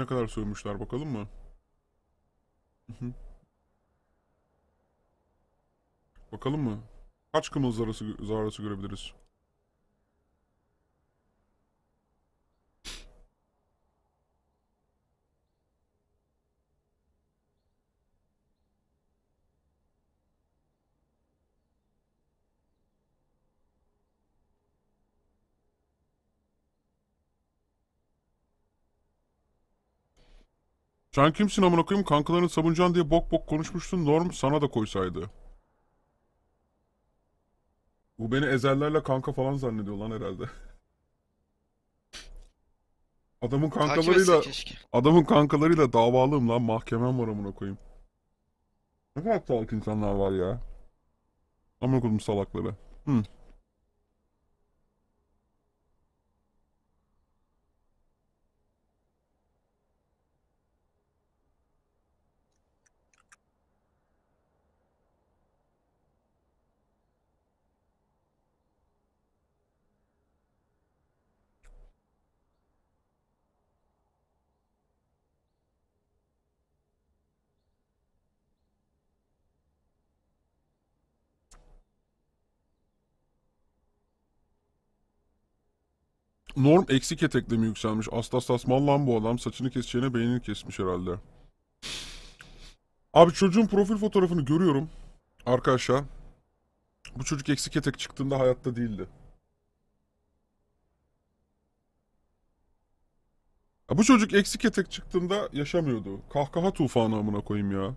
ne kadar sövmüşler bakalım mı? bakalım mı? Kaç kımıl zarası, zarası görebiliriz? Sen kimsin amına koyayım? Kankalarını savunacaksın diye bok bok konuşmuştun. Norm sana da koysaydı. Bu beni ezellerle kanka falan zannediyor lan herhalde. Adamın kankalarıyla adamın kankalarıyla davalıyım lan mahkemem var amına koyayım. Ne kadar salak insanlar var ya. Amına koydum salakları. Hı. Norm eksik etekle mi yükselmiş? Asla asman lan bu adam. Saçını keseceğine beynini kesmiş herhalde. Abi çocuğun profil fotoğrafını görüyorum. Arkadaşlar. Bu çocuk eksik etek çıktığında hayatta değildi. Ya bu çocuk eksik etek çıktığında yaşamıyordu. Kahkaha tufanı amına koyayım ya.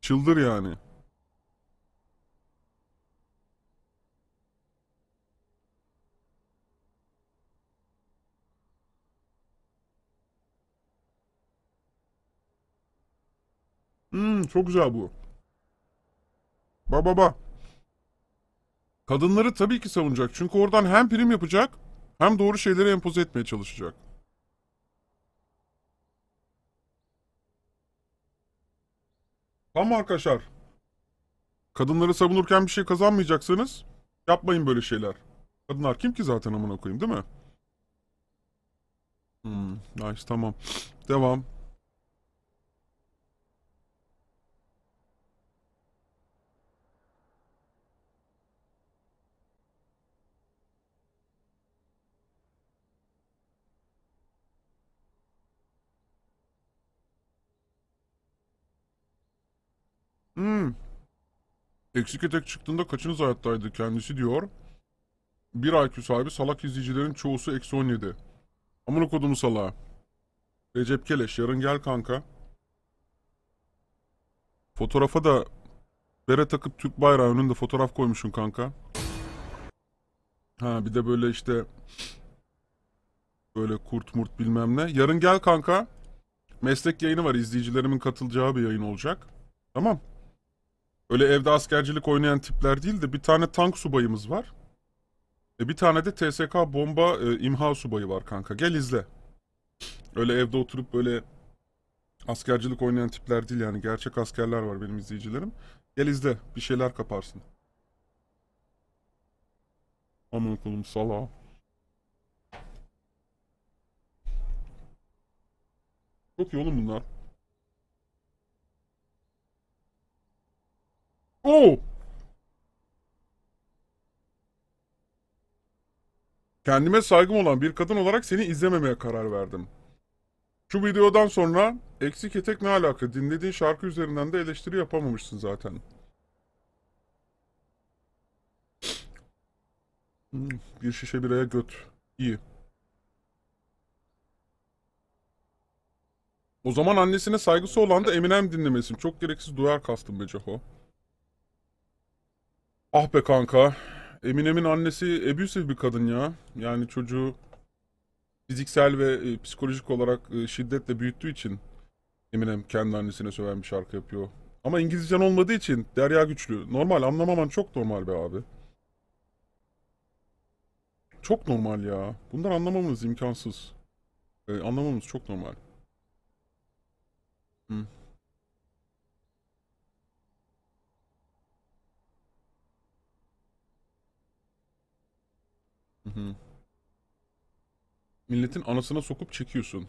Çıldır yani. Hmm, çok güzel bu. Ba ba ba. Kadınları tabii ki savunacak. Çünkü oradan hem prim yapacak hem doğru şeyleri empoze etmeye çalışacak. Tamam arkadaşlar. Kadınları savunurken bir şey kazanmayacaksanız yapmayın böyle şeyler. Kadınlar kim ki zaten amına koyayım değil mi? Hmm, nice tamam. Devam. Hmm. Eksik etek çıktığında kaçınız hayattaydı kendisi diyor. Bir IQ sahibi salak izleyicilerin çoğusu eksi 17. Amına kodumu salağa. Recep Keleş yarın gel kanka. Fotoğrafa da bere takıp Türk bayrağı önünde fotoğraf koymuşsun kanka. Ha bir de böyle işte böyle kurt murt bilmem ne. Yarın gel kanka. Meslek yayını var izleyicilerimin katılacağı bir yayın olacak. Tamam. Öyle evde askercilik oynayan tipler değil de bir tane tank subayımız var. E bir tane de TSK bomba e, imha subayı var kanka. Gel izle. Öyle evde oturup böyle askercilik oynayan tipler değil yani. Gerçek askerler var benim izleyicilerim. Gel izle. Bir şeyler kaparsın. Aman kulum sala. Çok iyi oğlum bunlar. Kendime saygım olan bir kadın olarak seni izlememeye karar verdim. Şu videodan sonra eksik etek ne alaka dinlediğin şarkı üzerinden de eleştiri yapamamışsın zaten. Hmm, bir şişe biraya göt. İyi. O zaman annesine saygısı olan da Eminem dinlemesin. Çok gereksiz duyar kastım be Ceho. Ah be kanka. Eminem'in annesi abusive bir kadın ya. Yani çocuğu fiziksel ve e, psikolojik olarak e, şiddetle büyüttüğü için Eminem kendi annesine söven bir şarkı yapıyor. Ama İngilizcen olmadığı için derya güçlü. Normal anlamaman çok normal be abi. Çok normal ya. bunları anlamamız imkansız. Ee, anlamamız çok normal. Hmm. Hı Milletin anasına sokup çekiyorsun.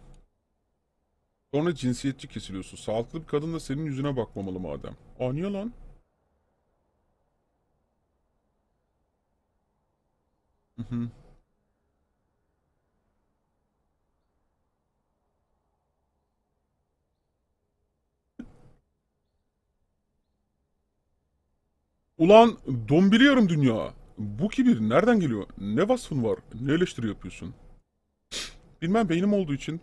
Sonra cinsiyetçi kesiliyorsun. Sağlıklı bir kadın da senin yüzüne bakmamalı madem. Aa niye lan? Hı hı. Ulan dombiliyorum dünya. Bu kibir nereden geliyor? Ne vasfın var? Ne eleştiri yapıyorsun? Bilmem beynim olduğu için.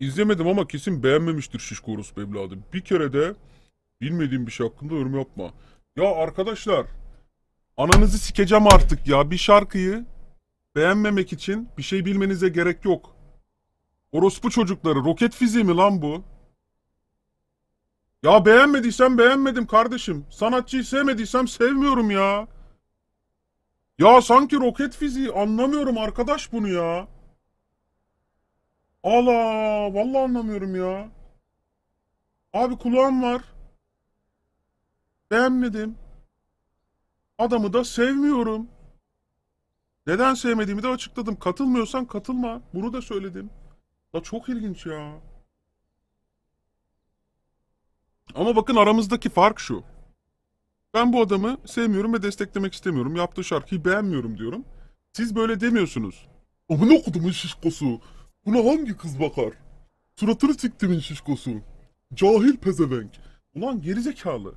İzlemedim ama kesin beğenmemiştir Şişko Rus evladı. Bir kere de bilmediğim bir şey hakkında yorum yapma. Ya arkadaşlar ananızı sikeceğim artık ya. Bir şarkıyı beğenmemek için bir şey bilmenize gerek yok. Orospu çocukları roket fiziği mi lan bu? Ya beğenmediysem beğenmedim kardeşim. Sanatçıyı sevmediysem sevmiyorum ya. Ya sanki roket fiziği anlamıyorum arkadaş bunu ya. Allah vallahi anlamıyorum ya. Abi kulağım var. Beğenmedim. Adamı da sevmiyorum. Neden sevmediğimi de açıkladım. Katılmıyorsan katılma. Bunu da söyledim. Da çok ilginç ya. Ama bakın aramızdaki fark şu. Ben bu adamı sevmiyorum ve desteklemek istemiyorum. Yaptığı şarkıyı beğenmiyorum diyorum. Siz böyle demiyorsunuz. Amına okudumun şişkosu. Buna hangi kız bakar? Suratını siktimin şişkosu. Cahil pezevenk. Ulan gerizekalı.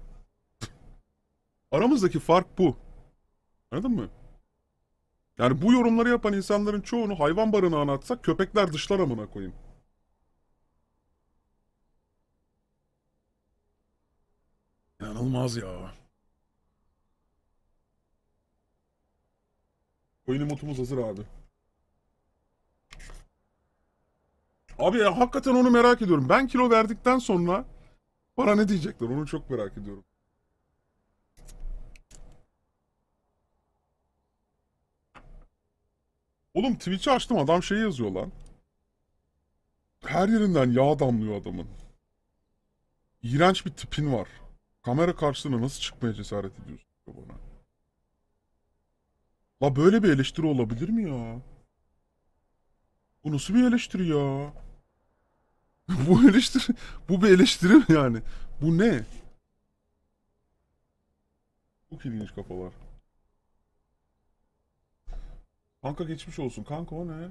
Aramızdaki fark bu. Anladın mı? Yani bu yorumları yapan insanların çoğunu hayvan barınağına atsak köpekler dışlar amına koyayım. İnanılmaz ya. Oyun emotumuz hazır abi. Abi ya, hakikaten onu merak ediyorum. Ben kilo verdikten sonra bana ne diyecekler onu çok merak ediyorum. Oğlum Twitch'i açtım adam şey yazıyor lan. Her yerinden yağ damlıyor adamın. İğrenç bir tipin var. Kamera karşısına nasıl çıkmaya cesaret ediyorsun bana? La böyle bir eleştiri olabilir mi ya? Bu nasıl bir eleştiri ya? bu eleştiri, bu bir eleştiri mi yani? Bu ne? Bu ilginç kafalar. Kanka geçmiş olsun. Kanka o ne?